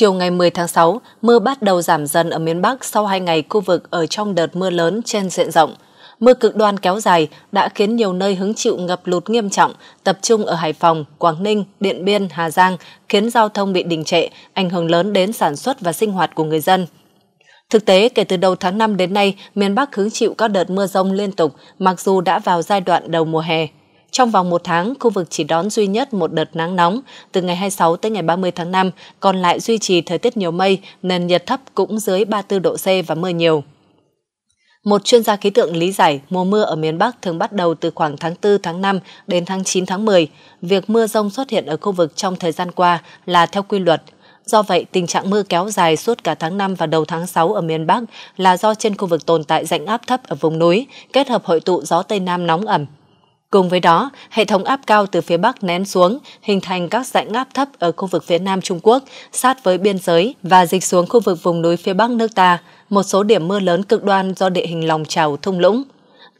Chiều ngày 10 tháng 6, mưa bắt đầu giảm dần ở miền Bắc sau hai ngày khu vực ở trong đợt mưa lớn trên diện rộng. Mưa cực đoan kéo dài đã khiến nhiều nơi hứng chịu ngập lụt nghiêm trọng, tập trung ở Hải Phòng, Quảng Ninh, Điện Biên, Hà Giang, khiến giao thông bị đình trệ, ảnh hưởng lớn đến sản xuất và sinh hoạt của người dân. Thực tế, kể từ đầu tháng 5 đến nay, miền Bắc hứng chịu các đợt mưa rông liên tục, mặc dù đã vào giai đoạn đầu mùa hè. Trong vòng một tháng, khu vực chỉ đón duy nhất một đợt nắng nóng, từ ngày 26 tới ngày 30 tháng 5, còn lại duy trì thời tiết nhiều mây, nền nhiệt thấp cũng dưới 34 độ C và mưa nhiều. Một chuyên gia khí tượng lý giải mùa mưa ở miền Bắc thường bắt đầu từ khoảng tháng 4, tháng 5 đến tháng 9, tháng 10. Việc mưa rông xuất hiện ở khu vực trong thời gian qua là theo quy luật. Do vậy, tình trạng mưa kéo dài suốt cả tháng 5 và đầu tháng 6 ở miền Bắc là do trên khu vực tồn tại rãnh áp thấp ở vùng núi, kết hợp hội tụ gió Tây Nam nóng ẩm. Cùng với đó, hệ thống áp cao từ phía Bắc nén xuống, hình thành các dạnh áp thấp ở khu vực phía Nam Trung Quốc, sát với biên giới và dịch xuống khu vực vùng núi phía Bắc nước ta, một số điểm mưa lớn cực đoan do địa hình lòng trào thung lũng.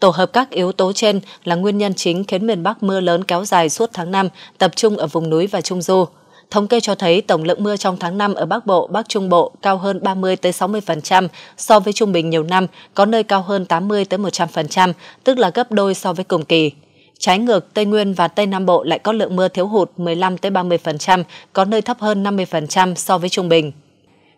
Tổ hợp các yếu tố trên là nguyên nhân chính khiến miền Bắc mưa lớn kéo dài suốt tháng 5, tập trung ở vùng núi và Trung Du. Thống kê cho thấy tổng lượng mưa trong tháng 5 ở Bắc Bộ, Bắc Trung Bộ cao hơn 30-60% so với trung bình nhiều năm, có nơi cao hơn 80-100%, tức là gấp đôi so với cùng kỳ. Trái ngược, Tây Nguyên và Tây Nam Bộ lại có lượng mưa thiếu hụt 15-30%, có nơi thấp hơn 50% so với trung bình.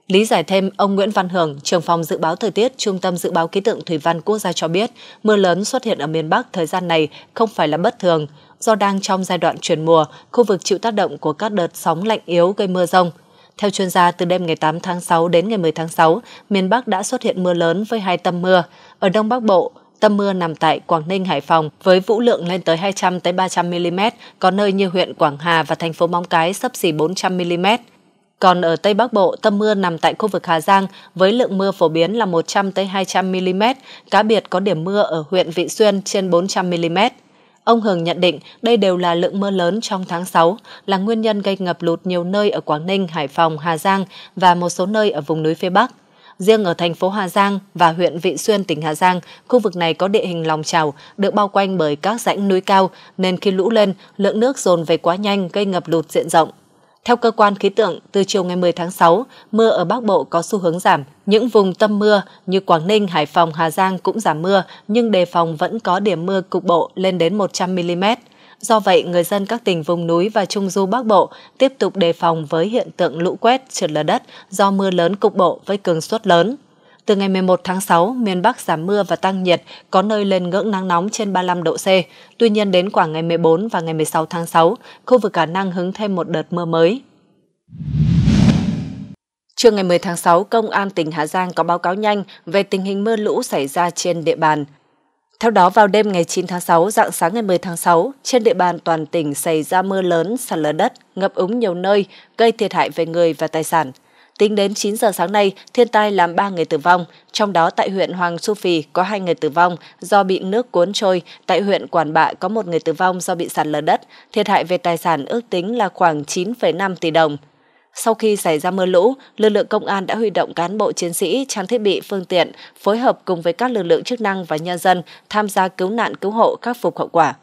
Lý giải thêm, ông Nguyễn Văn Hưởng, trưởng phòng dự báo thời tiết, Trung tâm Dự báo Khí tượng Thủy văn Quốc gia cho biết, mưa lớn xuất hiện ở miền Bắc thời gian này không phải là bất thường. Do đang trong giai đoạn chuyển mùa, khu vực chịu tác động của các đợt sóng lạnh yếu gây mưa rông. Theo chuyên gia, từ đêm ngày 8 tháng 6 đến ngày 10 tháng 6, miền Bắc đã xuất hiện mưa lớn với hai tâm mưa. Ở Đông Bắc Bộ, Tâm mưa nằm tại Quảng Ninh, Hải Phòng với vũ lượng lên tới 200 tới 300 mm, có nơi như huyện Quảng Hà và thành phố Móng Cái sấp xỉ 400 mm. Còn ở Tây Bắc Bộ, tâm mưa nằm tại khu vực Hà Giang với lượng mưa phổ biến là 100 tới 200 mm, cá biệt có điểm mưa ở huyện Vị Xuyên trên 400 mm. Ông Hường nhận định đây đều là lượng mưa lớn trong tháng 6, là nguyên nhân gây ngập lụt nhiều nơi ở Quảng Ninh, Hải Phòng, Hà Giang và một số nơi ở vùng núi phía Bắc. Riêng ở thành phố Hà Giang và huyện Vị Xuyên, tỉnh Hà Giang, khu vực này có địa hình lòng trào, được bao quanh bởi các rãnh núi cao, nên khi lũ lên, lượng nước dồn về quá nhanh gây ngập lụt diện rộng. Theo cơ quan khí tượng, từ chiều ngày 10 tháng 6, mưa ở Bắc Bộ có xu hướng giảm. Những vùng tâm mưa như Quảng Ninh, Hải Phòng, Hà Giang cũng giảm mưa, nhưng đề phòng vẫn có điểm mưa cục bộ lên đến 100mm. Do vậy, người dân các tỉnh vùng núi và trung du Bắc Bộ tiếp tục đề phòng với hiện tượng lũ quét, trượt lở đất do mưa lớn cục bộ với cường suất lớn. Từ ngày 11 tháng 6, miền Bắc giảm mưa và tăng nhiệt, có nơi lên ngưỡng nắng nóng trên 35 độ C. Tuy nhiên đến khoảng ngày 14 và ngày 16 tháng 6, khu vực khả năng hứng thêm một đợt mưa mới. Trưa ngày 10 tháng 6, Công an tỉnh Hà Giang có báo cáo nhanh về tình hình mưa lũ xảy ra trên địa bàn. Theo đó, vào đêm ngày 9 tháng 6, dạng sáng ngày 10 tháng 6, trên địa bàn toàn tỉnh xảy ra mưa lớn, sạt lở đất, ngập úng nhiều nơi, gây thiệt hại về người và tài sản. Tính đến 9 giờ sáng nay, thiên tai làm 3 người tử vong, trong đó tại huyện Hoàng Su Phì có 2 người tử vong do bị nước cuốn trôi, tại huyện Quản Bạ có 1 người tử vong do bị sạt lở đất, thiệt hại về tài sản ước tính là khoảng 9,5 tỷ đồng. Sau khi xảy ra mưa lũ, lực lượng công an đã huy động cán bộ chiến sĩ, trang thiết bị, phương tiện, phối hợp cùng với các lực lượng chức năng và nhân dân tham gia cứu nạn cứu hộ khắc phục hậu quả.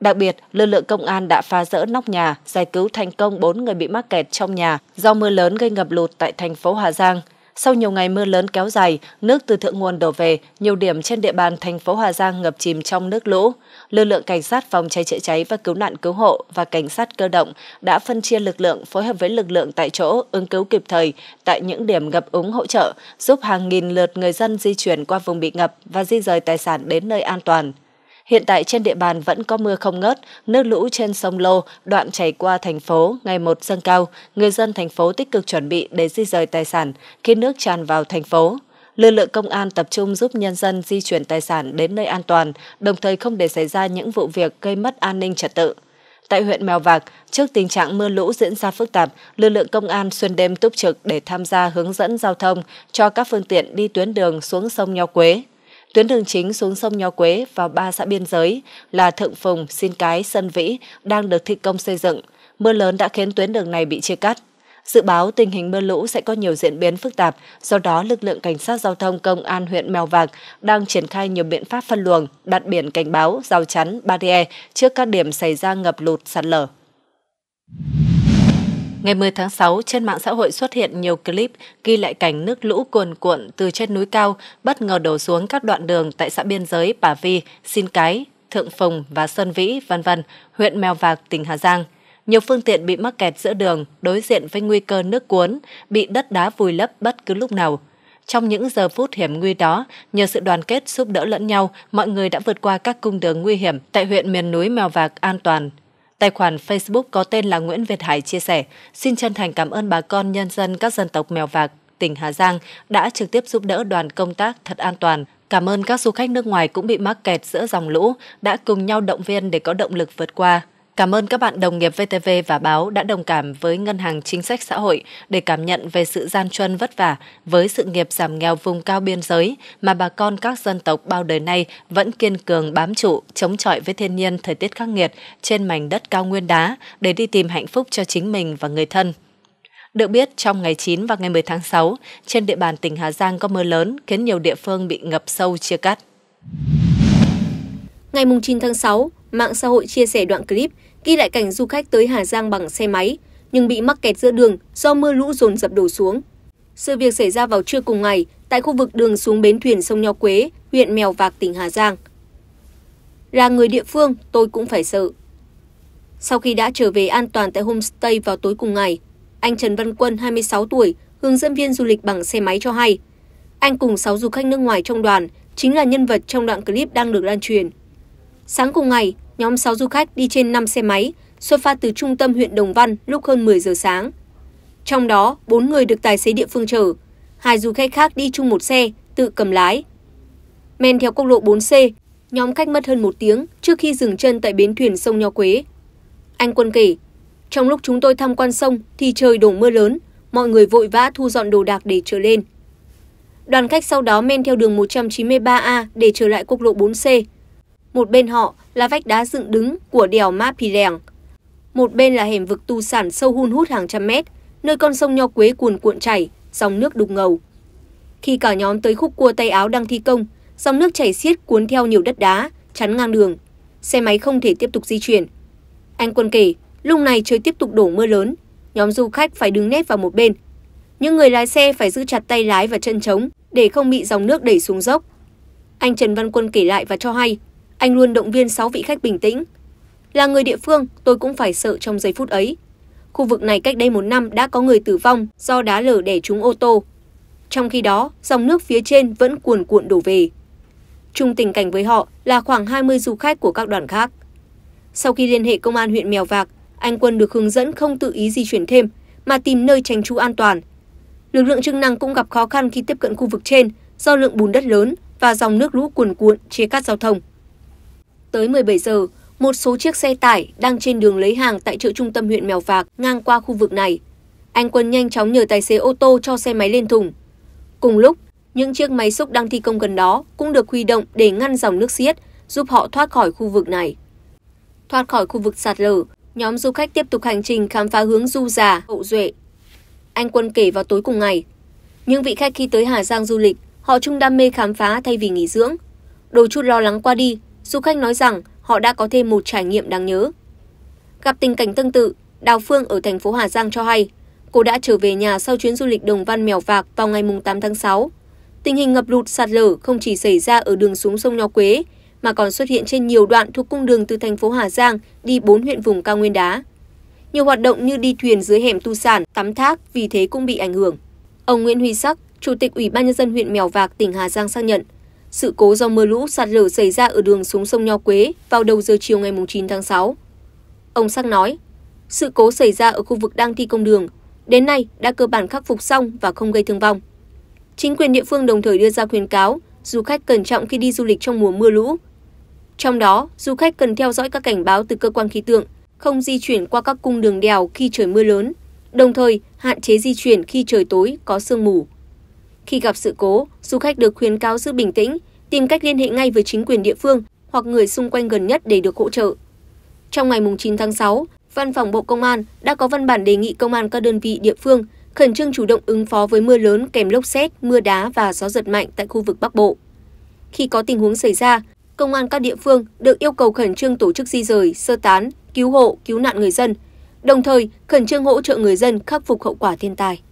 Đặc biệt, lực lượng công an đã phá rỡ nóc nhà, giải cứu thành công 4 người bị mắc kẹt trong nhà do mưa lớn gây ngập lụt tại thành phố Hà Giang – sau nhiều ngày mưa lớn kéo dài, nước từ thượng nguồn đổ về, nhiều điểm trên địa bàn thành phố Hà Giang ngập chìm trong nước lũ. Lực lượng cảnh sát phòng cháy chữa cháy và cứu nạn cứu hộ và cảnh sát cơ động đã phân chia lực lượng phối hợp với lực lượng tại chỗ ứng cứu kịp thời tại những điểm ngập úng hỗ trợ, giúp hàng nghìn lượt người dân di chuyển qua vùng bị ngập và di rời tài sản đến nơi an toàn. Hiện tại trên địa bàn vẫn có mưa không ngớt, nước lũ trên sông Lô, đoạn chảy qua thành phố ngày một dâng cao. Người dân thành phố tích cực chuẩn bị để di rời tài sản khi nước tràn vào thành phố. Lực lượng công an tập trung giúp nhân dân di chuyển tài sản đến nơi an toàn, đồng thời không để xảy ra những vụ việc gây mất an ninh trật tự. Tại huyện Mèo Vạc, trước tình trạng mưa lũ diễn ra phức tạp, lực lượng công an xuyên đêm túc trực để tham gia hướng dẫn giao thông cho các phương tiện đi tuyến đường xuống sông Nho Quế. Tuyến đường chính xuống sông Nho Quế vào ba xã biên giới là Thượng Phùng, Xin Cái, Sơn Vĩ đang được thi công xây dựng. Mưa lớn đã khiến tuyến đường này bị chia cắt. Dự báo tình hình mưa lũ sẽ có nhiều diễn biến phức tạp, do đó lực lượng cảnh sát giao thông công an huyện Mèo Vạc đang triển khai nhiều biện pháp phân luồng, đặt biển cảnh báo, rào chắn, barrier trước các điểm xảy ra ngập lụt, sạt lở. Ngày 10 tháng 6, trên mạng xã hội xuất hiện nhiều clip ghi lại cảnh nước lũ cuồn cuộn từ trên núi cao bất ngờ đổ xuống các đoạn đường tại xã biên giới Bà Vi, Xin Cái, Thượng Phùng và Sơn Vĩ, vân vân, huyện Mèo Vạc, tỉnh Hà Giang. Nhiều phương tiện bị mắc kẹt giữa đường, đối diện với nguy cơ nước cuốn, bị đất đá vùi lấp bất cứ lúc nào. Trong những giờ phút hiểm nguy đó, nhờ sự đoàn kết giúp đỡ lẫn nhau, mọi người đã vượt qua các cung đường nguy hiểm tại huyện miền núi Mèo Vạc an toàn. Tài khoản Facebook có tên là Nguyễn Việt Hải chia sẻ, xin chân thành cảm ơn bà con nhân dân các dân tộc Mèo Vạc, tỉnh Hà Giang đã trực tiếp giúp đỡ đoàn công tác thật an toàn. Cảm ơn các du khách nước ngoài cũng bị mắc kẹt giữa dòng lũ đã cùng nhau động viên để có động lực vượt qua. Cảm ơn các bạn đồng nghiệp VTV và báo đã đồng cảm với Ngân hàng Chính sách Xã hội để cảm nhận về sự gian truân vất vả với sự nghiệp giảm nghèo vùng cao biên giới mà bà con các dân tộc bao đời nay vẫn kiên cường bám trụ, chống chọi với thiên nhiên thời tiết khắc nghiệt trên mảnh đất cao nguyên đá để đi tìm hạnh phúc cho chính mình và người thân. Được biết, trong ngày 9 và ngày 10 tháng 6, trên địa bàn tỉnh Hà Giang có mưa lớn khiến nhiều địa phương bị ngập sâu chia cắt. Ngày 9 tháng 6, mạng xã hội chia sẻ đoạn clip ghi lại cảnh du khách tới Hà Giang bằng xe máy nhưng bị mắc kẹt giữa đường do mưa lũ dồn dập đổ xuống. Sự việc xảy ra vào trưa cùng ngày tại khu vực đường xuống bến thuyền sông Nho Quế, huyện Mèo Vạc, tỉnh Hà Giang. Là người địa phương, tôi cũng phải sợ. Sau khi đã trở về an toàn tại homestay vào tối cùng ngày, anh Trần Văn Quân, 26 tuổi, hướng dẫn viên du lịch bằng xe máy cho hay. Anh cùng 6 du khách nước ngoài trong đoàn chính là nhân vật trong đoạn clip đang được lan truyền. Sáng cùng ngày, nhóm 6 du khách đi trên 5 xe máy xuất phát từ trung tâm huyện Đồng Văn lúc hơn 10 giờ sáng. Trong đó, 4 người được tài xế địa phương chở, hai du khách khác đi chung một xe, tự cầm lái. Men theo quốc lộ 4C, nhóm khách mất hơn một tiếng trước khi dừng chân tại bến thuyền sông Nho Quế. Anh Quân kể, trong lúc chúng tôi tham quan sông thì trời đổ mưa lớn, mọi người vội vã thu dọn đồ đạc để trở lên. Đoàn khách sau đó men theo đường 193A để trở lại quốc lộ 4C, một bên họ là vách đá dựng đứng của đèo Ma pì lèng một bên là hẻm vực tu sản sâu hun hút hàng trăm mét nơi con sông nho quế cuồn cuộn chảy dòng nước đục ngầu khi cả nhóm tới khúc cua tay áo đang thi công dòng nước chảy xiết cuốn theo nhiều đất đá chắn ngang đường xe máy không thể tiếp tục di chuyển anh quân kể lúc này trời tiếp tục đổ mưa lớn nhóm du khách phải đứng nép vào một bên những người lái xe phải giữ chặt tay lái và chân trống để không bị dòng nước đẩy xuống dốc anh trần văn quân kể lại và cho hay anh luôn động viên 6 vị khách bình tĩnh. Là người địa phương, tôi cũng phải sợ trong giây phút ấy. Khu vực này cách đây một năm đã có người tử vong do đá lở đẻ trúng ô tô. Trong khi đó, dòng nước phía trên vẫn cuồn cuộn đổ về. Trung tình cảnh với họ là khoảng 20 du khách của các đoàn khác. Sau khi liên hệ công an huyện Mèo Vạc, anh Quân được hướng dẫn không tự ý di chuyển thêm mà tìm nơi tránh trú an toàn. Lực lượng chức năng cũng gặp khó khăn khi tiếp cận khu vực trên do lượng bùn đất lớn và dòng nước lũ cuồn cuộn chia cắt giao thông tới một bảy giờ một số chiếc xe tải đang trên đường lấy hàng tại chợ trung tâm huyện mèo vạc ngang qua khu vực này anh quân nhanh chóng nhờ tài xế ô tô cho xe máy lên thùng cùng lúc những chiếc máy xúc đang thi công gần đó cũng được huy động để ngăn dòng nước xiết giúp họ thoát khỏi khu vực này thoát khỏi khu vực sạt lở nhóm du khách tiếp tục hành trình khám phá hướng du già hậu duệ anh quân kể vào tối cùng ngày những vị khách khi tới hà giang du lịch họ chung đam mê khám phá thay vì nghỉ dưỡng đôi chút lo lắng qua đi du khách nói rằng họ đã có thêm một trải nghiệm đáng nhớ. Gặp tình cảnh tương tự, Đào Phương ở thành phố Hà Giang cho hay, cô đã trở về nhà sau chuyến du lịch Đồng Văn Mèo Vạc vào ngày 8 tháng 6. Tình hình ngập lụt sạt lở không chỉ xảy ra ở đường xuống sông Nho Quế, mà còn xuất hiện trên nhiều đoạn thuộc cung đường từ thành phố Hà Giang đi bốn huyện vùng cao nguyên đá. Nhiều hoạt động như đi thuyền dưới hẻm tu sản, tắm thác vì thế cũng bị ảnh hưởng. Ông Nguyễn Huy Sắc, Chủ tịch Ủy ban nhân dân huyện Mèo Vạc, tỉnh Hà Giang xác nhận, sự cố do mưa lũ sạt lở xảy ra ở đường xuống sông Nho Quế vào đầu giờ chiều ngày 9 tháng 6. Ông Sắc nói, sự cố xảy ra ở khu vực đang thi công đường, đến nay đã cơ bản khắc phục xong và không gây thương vong. Chính quyền địa phương đồng thời đưa ra khuyến cáo du khách cẩn trọng khi đi du lịch trong mùa mưa lũ. Trong đó, du khách cần theo dõi các cảnh báo từ cơ quan khí tượng, không di chuyển qua các cung đường đèo khi trời mưa lớn, đồng thời hạn chế di chuyển khi trời tối có sương mù khi gặp sự cố du khách được khuyến cáo giữ bình tĩnh tìm cách liên hệ ngay với chính quyền địa phương hoặc người xung quanh gần nhất để được hỗ trợ trong ngày 9 tháng 6, Văn phòng Bộ Công an đã có văn bản đề nghị công an các đơn vị địa phương khẩn trương chủ động ứng phó với mưa lớn kèm lốc xét, mưa đá và gió giật mạnh tại khu vực Bắc Bộ. Khi có tình huống xảy ra, công an các địa phương được yêu cầu khẩn trương tổ chức di rời, sơ tán, cứu hộ, cứu nạn người dân, đồng thời khẩn trương hỗ trợ người dân khắc phục hậu quả thiên tai.